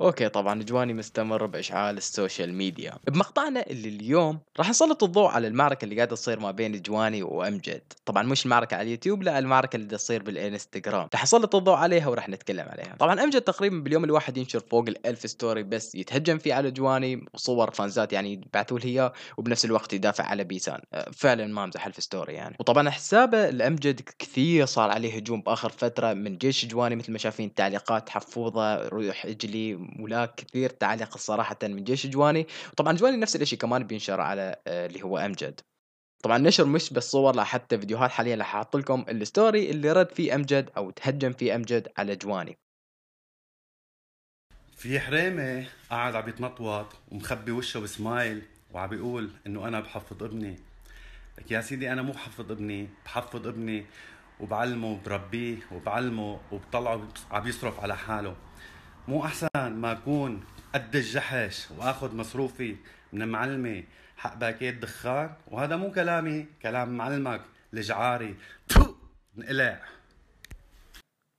اوكي طبعا جواني مستمر باشعال السوشيال ميديا بمقطعنا اللي اليوم راح نسلط الضوء على المعركه اللي قاعده تصير ما بين جواني وامجد طبعا مش المعركه على اليوتيوب لا المعركه اللي تصير بالانستغرام راح نسلط الضوء عليها وراح نتكلم عليها طبعا امجد تقريبا باليوم الواحد ينشر فوق ال1000 ستوري بس يتهجم فيه على جواني وصور فانزات يعني يبعثوا له اياه وبنفس الوقت يدافع على بيسان فعلا ما امزح الف ستوري يعني وطبعا حسابه لامجد كثير صار عليه هجوم باخر فتره من جيش جواني مثل ما شايفين تعليقات حفوظه روح اجلي ولا كثير تعليق الصراحة من جيش جواني طبعا جواني نفس الشيء كمان بينشر على آه، اللي هو امجد طبعا نشر مش بس صور لا حتى فيديوهات حاليا راح احط لكم الستوري اللي رد فيه امجد او تهجم فيه امجد على جواني في حريمه قاعد عم يتنطوط ومخبي وشه بسمايل وعم بيقول انه انا بحفظ ابني لك يا سيدي انا مو بحفظ ابني بحفظ ابني وبعلمه وبربيه وبعلمه وبطلعه عم يصرف على حاله مو احسن ما اكون قد الجحش واخذ مصروفي من معلمي حق باكيت دخان وهذا مو كلامي كلام معلمك الجعاري انقلع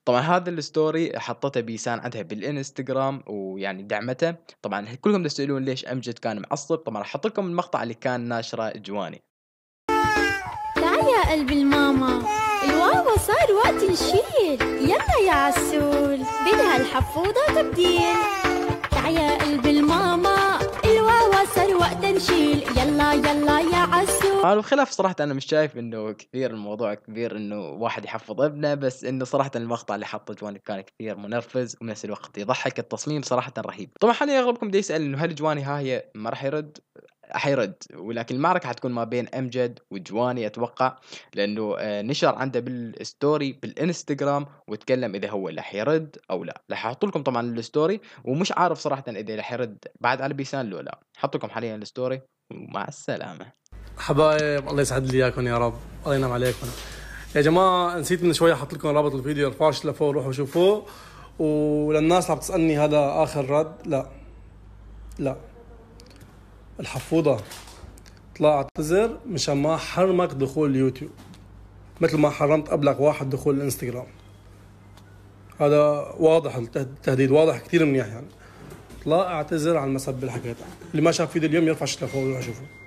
طبعا هذا الستوري حطته بيسان عندها بالانستغرام ويعني دعمته طبعا كلكم تسالون ليش امجد كان معصب طبعا راح احط لكم المقطع اللي كان ناشره جواني تعال يا قلبي الماما الواو صار وقت نشيل يلا يا عسول بدها الحفوضة تبديل تعي يا قلب الماما الواوا صار وقت نشيل يلا يلا يا عسو الخلاف صراحة أنا مش شايف إنه كثير الموضوع كبير إنه واحد يحفظ ابنه بس إنه صراحة المقطع اللي حطه جواني كان كثير منرفز وبنفس الوقت يضحك التصميم صراحة رهيب طبعا حاليا أغلبكم بدي يسأل إنه هل جواني ها هي ما راح يرد حيرد ولكن المعركه حتكون ما بين امجد وجواني اتوقع لانه آه، نشر عنده بالستوري بالانستغرام وتكلم اذا هو اللي يرد او لا راح احط لكم طبعا الستوري ومش عارف صراحه اذا راح يرد بعد على بيسان لو لا حط لكم حاليا الستوري ومع السلامه حبايب الله يسعد لي اياكم يا رب الله ينعم عليكم يا جماعه نسيت من شويه احط لكم رابط الفيديو ارفعوش لفوق روحوا شوفوه وللناس عم تسالني هذا اخر رد لا لا الحفوضة طلع اعتذر مشان ما حرمك دخول اليوتيوب مثل ما حرمت قبلك واحد دخول الانستغرام هذا واضح التهديد واضح كثير منيح يعني طلع اعتذر عن المسبة اللي حكيتها اللي ما شاف فيديو اليوم يرفع فوق ويروح يشوفه